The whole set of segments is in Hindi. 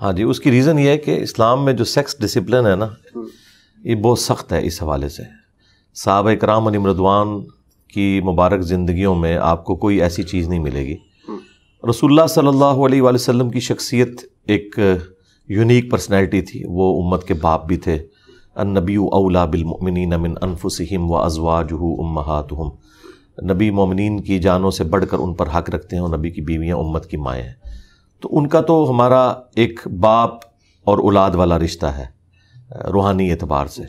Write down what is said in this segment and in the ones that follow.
हाँ जी उसकी रीज़न ये है कि इस्लाम में जो सेक्स डिसिप्लिन है ना ये बहुत सख्त है इस हवाले से साहब कराम अनिमरदवान की मुबारक ज़िंदगियों में आपको कोई ऐसी चीज़ नहीं मिलेगी रसुल्ला सल्लल्लाहु वसम की शख्सियत एक यूनिक पर्सनैलिटी थी वो उम्मत के बाप भी थे नबी अवला बिलमिन मिन अनफुसम व अजवा जहू उम्मातहम नबी मोमिन की जानों से बढ़कर उन पर हक रखते हैं और नबी की बीवियाँ उम्मत की माएँ हैं तो उनका तो हमारा एक बाप और औलाद वाला रिश्ता है रूहानी एतबार से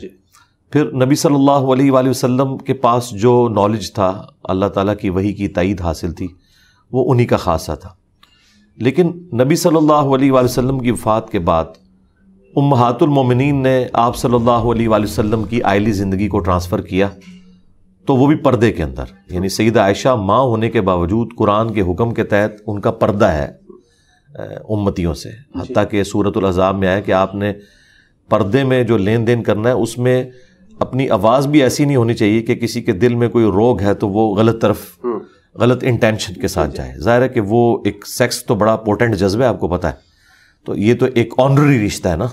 फिर नबी सल्लल्लाहु अलैहि वसल्लम के पास जो नॉलेज था अल्लाह ताला की वही की तइद हासिल थी वो उन्हीं का खासा था लेकिन नबी सल्लल्लाहु अलैहि वसल्लम की वफ़ात के बाद उम्मातुल मोमिनीन ने आप सल्लल्लाहु अलैहि वसल्लम की आयली ज़िंदगी को ट्रांसफ़र किया तो वो भी पर्दे के अंदर यानी सईद आयशा माँ होने के बावजूद कुरान के हुक्म के तहत उनका पर्दा है उम्मतियों से हती कि सूरत अजाब में आया कि आपने पर्दे में जो लेन देन करना है उसमें अपनी आवाज़ भी ऐसी नहीं होनी चाहिए कि किसी के दिल में कोई रोग है तो वो गलत तरफ हम्म। गलत इंटेंशन के साथ जाए ज़ाहिर है कि वो एक सेक्स तो बड़ा पोटेंट जज्बा है आपको पता है तो ये तो एक ऑनरी रिश्ता है ना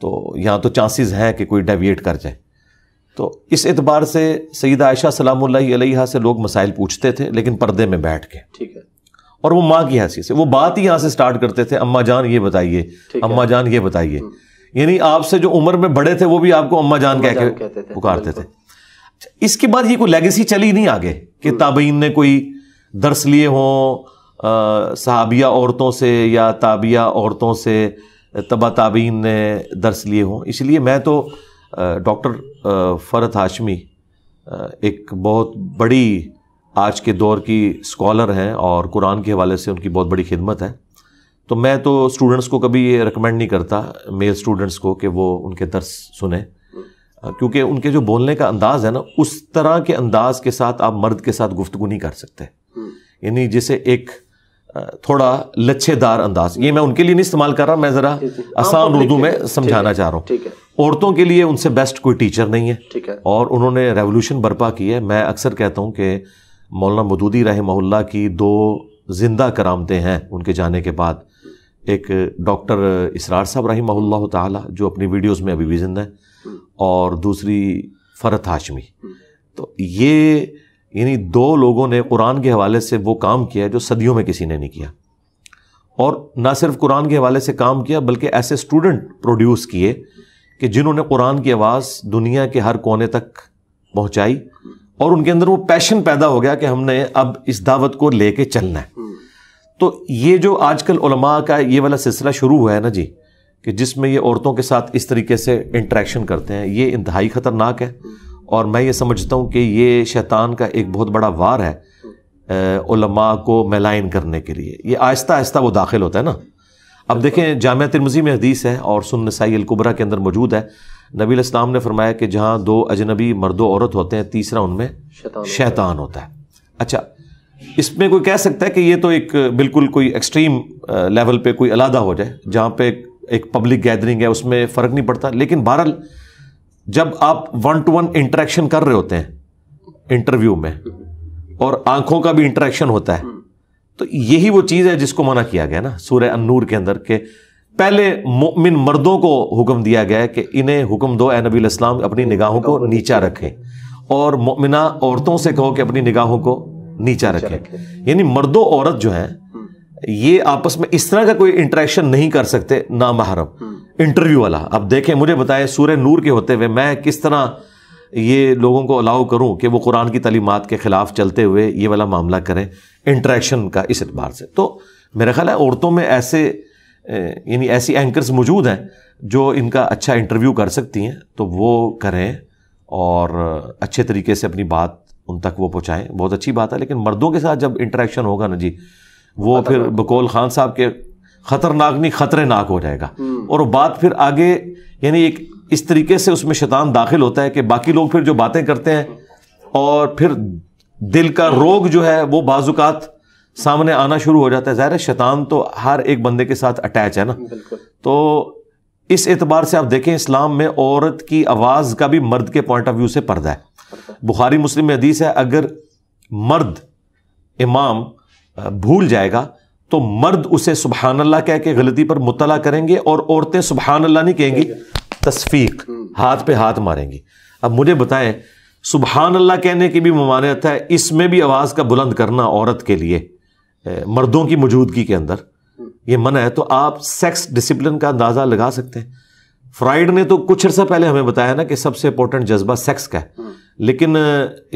तो यहाँ तो चांसेस हैं कि कोई डेविएट कर जाए तो इस एतबार से सईद आयशा सलाम से लोग मसाइल पूछते थे लेकिन पर्दे में बैठ के ठीक है और वो माँ की हैसियत से वो बात ही यहाँ से स्टार्ट करते थे अम्मा जान ये बताइए अम्मा जान ये बताइए हम्म। यानी आपसे जो उम्र में बड़े थे वो भी आपको अम्मा जान कह के पुकारते थे अच्छा, इसके बाद ये कोई लेगेसी चली नहीं आगे कि हम्म। ताबीन ने कोई दर्स लिए हों सहाबिया औरतों से या ताबिया औरतों से तबा ताबीन ने दर्स लिए हों इसलिए मैं तो डॉक्टर फ़रत हाशमी एक बहुत बड़ी आज के दौर की स्कॉलर हैं और कुरान के हवाले से उनकी बहुत बड़ी खिदमत है तो मैं तो स्टूडेंट्स को कभी ये रिकमेंड नहीं करता मेल स्टूडेंट्स को कि वो उनके दर्स सुने क्योंकि उनके जो बोलने का अंदाज़ है ना उस तरह के अंदाज के साथ आप मर्द के साथ गुफ्तगु नहीं कर सकते यानी जिसे एक थोड़ा लच्छेदार अंदाज ये मैं उनके लिए नहीं इस्तेमाल कर रहा मैं ज़रा आसान उर्दू में समझाना चाह रहा हूँ औरतों के लिए उनसे बेस्ट कोई टीचर नहीं है और उन्होंने रेवोल्यूशन बर्पा की है मैं अक्सर कहता हूँ कि मौलाना मदूदी रहमल्ला की दो ज़िंदा करामते हैं उनके जाने के बाद एक डॉक्टर इसरार साहब रही ताला जो अपनी वीडियोस में अभी भी जिंदा है और दूसरी फ़रत हाशमी तो ये यानी दो लोगों ने कुरान के हवाले से वो काम किया जो सदियों में किसी ने नहीं किया और ना सिर्फ कुरान के हवाले से काम किया बल्कि ऐसे स्टूडेंट प्रोड्यूस किए कि जिन्होंने कुरान की आवाज़ दुनिया के हर कोने तक पहुँचाई और उनके अंदर वो पैशन पैदा हो गया कि हमने अब इस दावत को लेके चलना है हम्म। तो ये जो आजकल उलमा का ये वाला सिलसिला शुरू हुआ है ना जी कि जिसमें ये औरतों के साथ इस तरीके से इंट्रैक्शन करते हैं ये इंतहाई ख़तरनाक है और मैं ये समझता हूँ कि ये शैतान का एक बहुत बड़ा वार है उलमा को मेलाइन करने के लिए ये आहिस्ता आहिस्ता वो दाखिल होता है ना अब देखें जामिया तिरमजी में हदीस है और सुन अलकुबरा के अंदर मौजूद है नबी इस्लाम ने फरमाया कि जहाँ दो अजनबी मर्दो औरत होते हैं तीसरा उनमें शैतान, शैतान होता है अच्छा इसमें कोई कह सकता है कि ये तो एक बिल्कुल कोई एक्सट्रीम लेवल पे कोई अलादा हो जाए जहाँ पे एक पब्लिक गैदरिंग है उसमें फ़र्क नहीं पड़ता लेकिन बहरहाल जब आप वन टू वन इंटरेक्शन कर रहे होते हैं इंटरव्यू में और आंखों का भी इंटरेक्शन होता है हम्म। तो यही वो चीज़ है जिसको मना किया गया ना सूर्य अनूर के अंदर के पहले मुमिन मर्दों को हुक्म दिया गया है कि इन्हें हुक्म दो ए नबी इस्लाम अपनी निगाहों को नीचा रखें और मुमिना औरतों से कहो कि अपनी निगाहों को नीचा रखें यानी मर्दो औरत जो है हम्म। ये आपस में इस तरह का कोई इंटरेक्शन नहीं कर सकते ना महरम इंटरव्यू हम्म। वाला अब देखें मुझे बताएं सूर्य नूर के होते हुए मैं किस तरह ये लोगों को अलाउ करूं कि वो कुरान की तलीमत के ख़िलाफ़ चलते हुए ये वाला मामला करें इंटरेक्शन का इस अतबार से तो मेरा ख्याल है औरतों में ऐसे यानी ऐसी एंकर्स मौजूद हैं जो इनका अच्छा इंटरव्यू कर सकती हैं तो वो करें और अच्छे तरीके से अपनी बात उन तक वो पहुँचाएँ बहुत अच्छी बात है लेकिन मर्दों के साथ जब इंटरेक्शन होगा ना जी वो फिर बकोल खान साहब के खतरनाक नहीं खतरेनाक हो जाएगा हम्म। और वो बात फिर आगे यानी एक इस तरीके से उसमें शैतान दाखिल होता है कि बाकी लोग फिर जो बातें करते हैं और फिर दिल का हम्म। रोग जो है वो बाजुकात सामने आना शुरू हो जाता है ज़ाहिर शैतान तो हर एक बंदे के साथ अटैच है ना तो इस एतबार से आप देखें इस्लाम में औरत की आवाज़ का भी मर्द के पॉइंट ऑफ व्यू से पर्दा है बुखारी मुस्लिम में हदीस है अगर मर्द इमाम भूल जाएगा तो मर्द उसे सुबहान अल्लाह कह के गलती पर मुतला करेंगे और औरतें सुबहान अल्लाह नहीं कहेंगी तस्फीक हाथ पे हाथ मारेंगी अब मुझे बताएं सुबहान अल्लाह कहने की भी ममानियत है इसमें भी आवाज़ का बुलंद करना औरत के लिए मर्दों की मौजूदगी के अंदर ये मना है तो आप सेक्स डिसिप्लिन का अंदाज़ा लगा सकते हैं फ्राइड ने तो कुछ अर्सा पहले हमें बताया ना कि सबसे इंपॉर्टेंट जज्बा सेक्स का है हम्म। लेकिन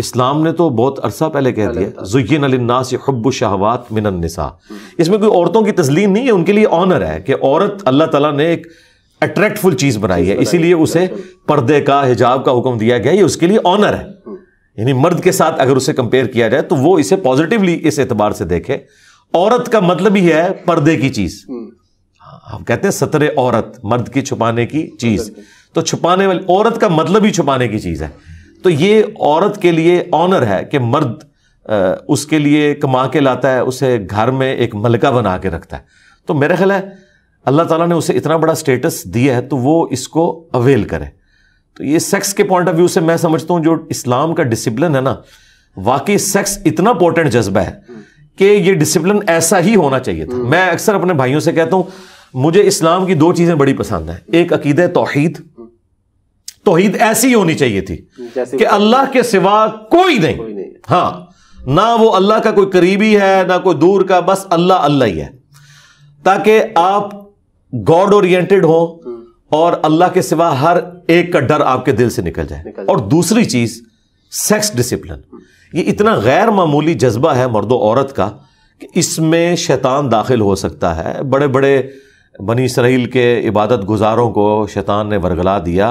इस्लाम ने तो बहुत अरसा पहले कह दिया तो- जुयन अलन्नास हब्ब शाहवात मिनसा हम्म। इसमें कोई औरतों की तस्लीम नहीं है उनके लिए ऑनर है कि औरत अल्लाह तला ने एक अट्रैक्टफुल चीज़ बनाई है इसीलिए उसे पर्दे का हिजाब का हुक्म दिया गया ये उसके लिए ऑनर है यानी मर्द के साथ अगर उसे कंपेयर किया जाए तो वो इसे पॉजिटिवली इस एतबार से देखे औरत का मतलब ही है पर्दे की चीज हम्म। हाँ, हम कहते हैं सतरे औरत मर्द की छुपाने की चीज तो छुपाने वाली औरत का मतलब ही छुपाने की चीज है तो ये औरत के लिए ऑनर है कि मर्द उसके लिए कमा के लाता है उसे घर में एक मलका बना के रखता है तो मेरा ख्याल है अल्लाह ताला ने उसे इतना बड़ा स्टेटस दिया है तो वो इसको अवेल करे तो ये सेक्स के पॉइंट ऑफ व्यू से मैं समझता हूं जो इस्लाम का डिसिप्लिन है ना वाकई सेक्स इतना इंपॉर्टेंट जज्बा है कि ये डिसिप्लिन ऐसा ही होना चाहिए था हम्म। मैं अक्सर अपने भाइयों से कहता हूं मुझे इस्लाम की दो चीज़ें बड़ी पसंद है एक अकीद तोहहीद तोहहीद ऐसी होनी चाहिए थी कि अल्लाह के सिवा कोई नहीं, कोई नहीं। हाँ ना वो अल्लाह का कोई करीबी है ना कोई दूर का बस अल्लाह अल्लाह ही है ताकि आप गॉड ओरिएंटेड हो हम्म। और अल्लाह के सिवा हर एक का डर आपके दिल से निकल जाए और दूसरी चीज सेक्स डिसिप्लिन ये इतना गैर मामूली जज्बा है मर्द औरत का कि इसमें शैतान दाखिल हो सकता है बड़े बड़े बनी इसराइल के इबादत गुजारों को शैतान ने वरगला दिया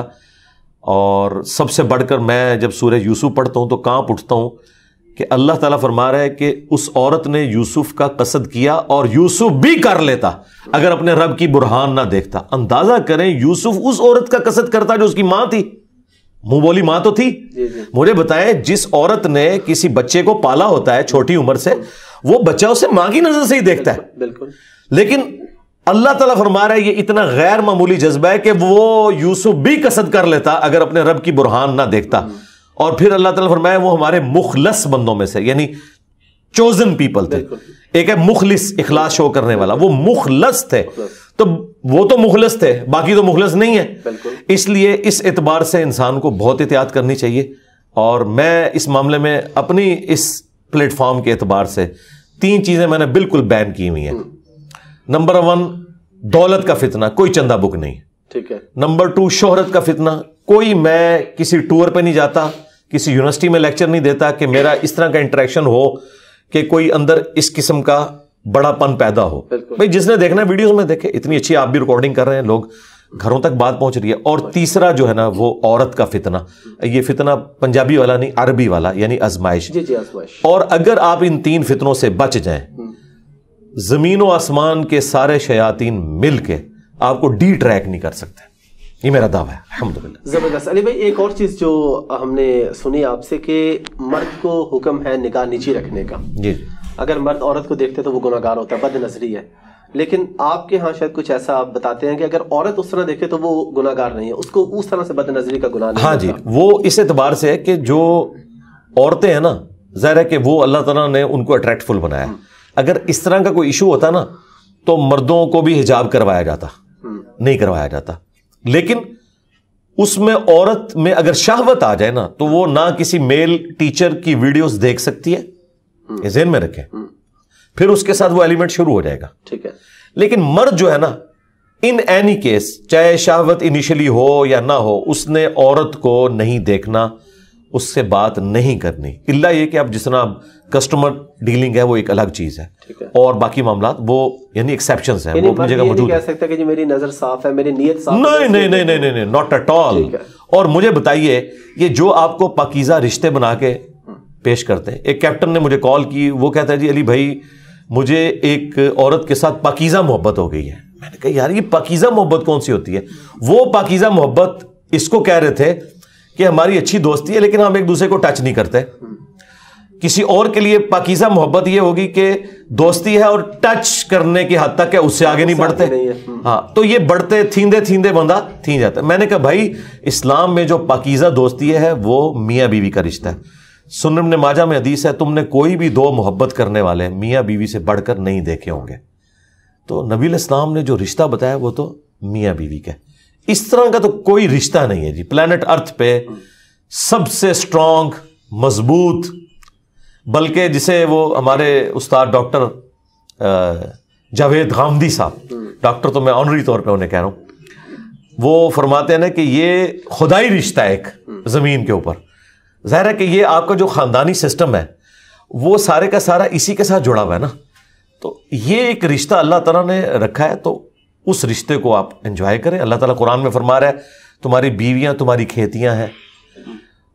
और सबसे बढ़कर मैं जब सूर्य यूसुफ पढ़ता हूँ तो कांप उठता हूँ कि अल्लाह ताला फरमा रहा है कि उस औरत ने यूसुफ का कसद किया और यूसुफ भी कर लेता अगर अपने रब की बुरहान ना देखता अंदाजा करें यूसुफ उस औरत का कसद करता जो उसकी मां थी मुंह बोली मां तो थी मुझे बताएं जिस औरत ने किसी बच्चे को पाला होता है छोटी उम्र से वो बच्चा उसे मां की नजर से ही देखता है बिल्कुल लेकिन अल्लाह ताला फरमा रहा है ये इतना गैर मामूली जज्बा है कि वो यूसुफ भी कसद कर लेता अगर अपने रब की बुरहान ना देखता और फिर अल्लाह ताला फरमाया वो हमारे मुखलस बंदों में से यानी चोजन पीपल थे एक है मुखलिस इखलास शो करने वाला वो मुखलस थे तो वो तो मुखलस थे बाकी तो मुखलस नहीं है इसलिए इस एतबार से इंसान को बहुत एहतियात करनी चाहिए और मैं इस मामले में अपनी इस प्लेटफॉर्म के एतबार से तीन चीज़ें मैंने बिल्कुल बैन की हुई हैं नंबर वन दौलत का फितना कोई चंदा बुक नहीं ठीक है नंबर टू शोहरत का फितना कोई मैं किसी टूर पे नहीं जाता किसी यूनिवर्सिटी में लेक्चर नहीं देता कि मेरा इस तरह का इंटरेक्शन हो कि कोई अंदर इस किस्म का बड़ापन पैदा हो भाई जिसने देखना है वीडियोस में देखे इतनी अच्छी आप भी रिकॉर्डिंग कर रहे हैं लोग घरों तक बात पहुंच रही है और तीसरा जो है ना वो औरत का फितना ये फितना पंजाबी वाला नहीं अरबी वाला यानी आजमाइश और अगर आप इन तीन फितनों से बच जाए हम्म। जमीन व आसमान के सारे शयातीन मिल के आपको डी ट्रैक नहीं कर सकते ये मेरा दावा है अलहमदिल्ला ज़बरदस्त अली भाई एक और चीज़ जो हमने सुनी आपसे कि मर्द को हुक्म है निगाह नीचे रखने का जी अगर मर्द औरत को देखते तो वो गुनागार होता है बद नजरी है लेकिन आपके यहाँ शायद कुछ ऐसा आप बताते हैं कि अगर औरत उस तरह देखे तो वो गुनागार नहीं है उसको उस तरह से बद नजरी का गुनाह हाँ जी वो इस एतबार से है कि जो औरतें हैं ना जहर है कि वो अल्लाह तला ने उनको अट्रैक्टफुल बनाया हम्म। अगर इस तरह का कोई इशू होता ना तो मर्दों को भी हिजाब करवाया जाता हम्म। नहीं करवाया जाता लेकिन उसमें औरत में अगर शहवत आ जाए ना तो वो ना किसी मेल टीचर की वीडियोस देख सकती है ये जेन में रखें हम्म। फिर उसके साथ वो एलिमेंट शुरू हो जाएगा ठीक है लेकिन मर्द जो है ना इन एनी केस चाहे शहावत इनिशियली हो या ना हो उसने औरत को नहीं देखना उससे बात नहीं करनी इल्ला ये कि आप जिस तरह कस्टमर डीलिंग है वो एक अलग चीज़ है, है। और बाकी मामला वो यानी एक्सेप्शन है वो अपनी जगह मौजूद कह कि जी मेरी नज़र साफ है मेरी नीयत साफ नहीं नहीं नहीं नहीं नहीं नॉट एट ऑल और मुझे बताइए ये जो आपको पकीजा रिश्ते बना के पेश करते हैं एक कैप्टन ने मुझे कॉल की वो कहता है जी अली भाई मुझे एक औरत के साथ पकीजा मोहब्बत हो गई है मैंने कहा यार ये पकीजा मोहब्बत कौन सी होती है वो पकीजा मोहब्बत इसको कह रहे थे कि हमारी अच्छी दोस्ती है लेकिन हम एक दूसरे को टच नहीं करते किसी और के लिए पाकिजा मोहब्बत ये होगी कि दोस्ती है और टच करने की हद तक है उससे आगे नहीं बढ़ते हम्म। हाँ तो ये बढ़ते थींदे थींदे बंदा थी जाता है मैंने कहा भाई इस्लाम में जो पाकिजा दोस्ती है वो मियाँ बीवी का रिश्ता है सुनम ने माजा में हदीस है तुमने कोई भी दो मोहब्बत करने वाले मियाँ बीवी से बढ़कर नहीं देखे होंगे तो नबील इस्लाम ने जो रिश्ता बताया वो तो मियाँ बीवी का इस तरह का तो कोई रिश्ता नहीं है जी प्लैनेट अर्थ पे सबसे स्ट्रांग मजबूत बल्कि जिसे वो हमारे उस्ताद डॉक्टर जावेद गामदी साहब डॉक्टर तो मैं ऑनरी तौर पे उन्हें कह रहा हूं वो फरमाते हैं ना कि ये खुदाई रिश्ता है एक ज़मीन के ऊपर ज़ाहिर है कि ये आपका जो ख़ानदानी सिस्टम है वो सारे का सारा इसी के साथ जुड़ा हुआ है ना तो ये एक रिश्ता अल्लाह तला ने रखा है तो उस रिश्ते को आप एंजॉय करें अल्लाह ताला कुरान में फरमा रहा है तुम्हारी बीवियां तुम्हारी खेतियां हैं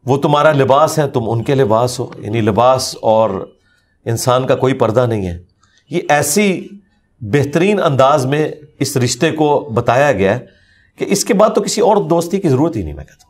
वो तुम्हारा लिबास है तुम उनके लिबास हो यानी लिबास और इंसान का कोई पर्दा नहीं है ये ऐसी बेहतरीन अंदाज में इस रिश्ते को बताया गया है कि इसके बाद तो किसी और दोस्ती की ज़रूरत ही नहीं मैं कहता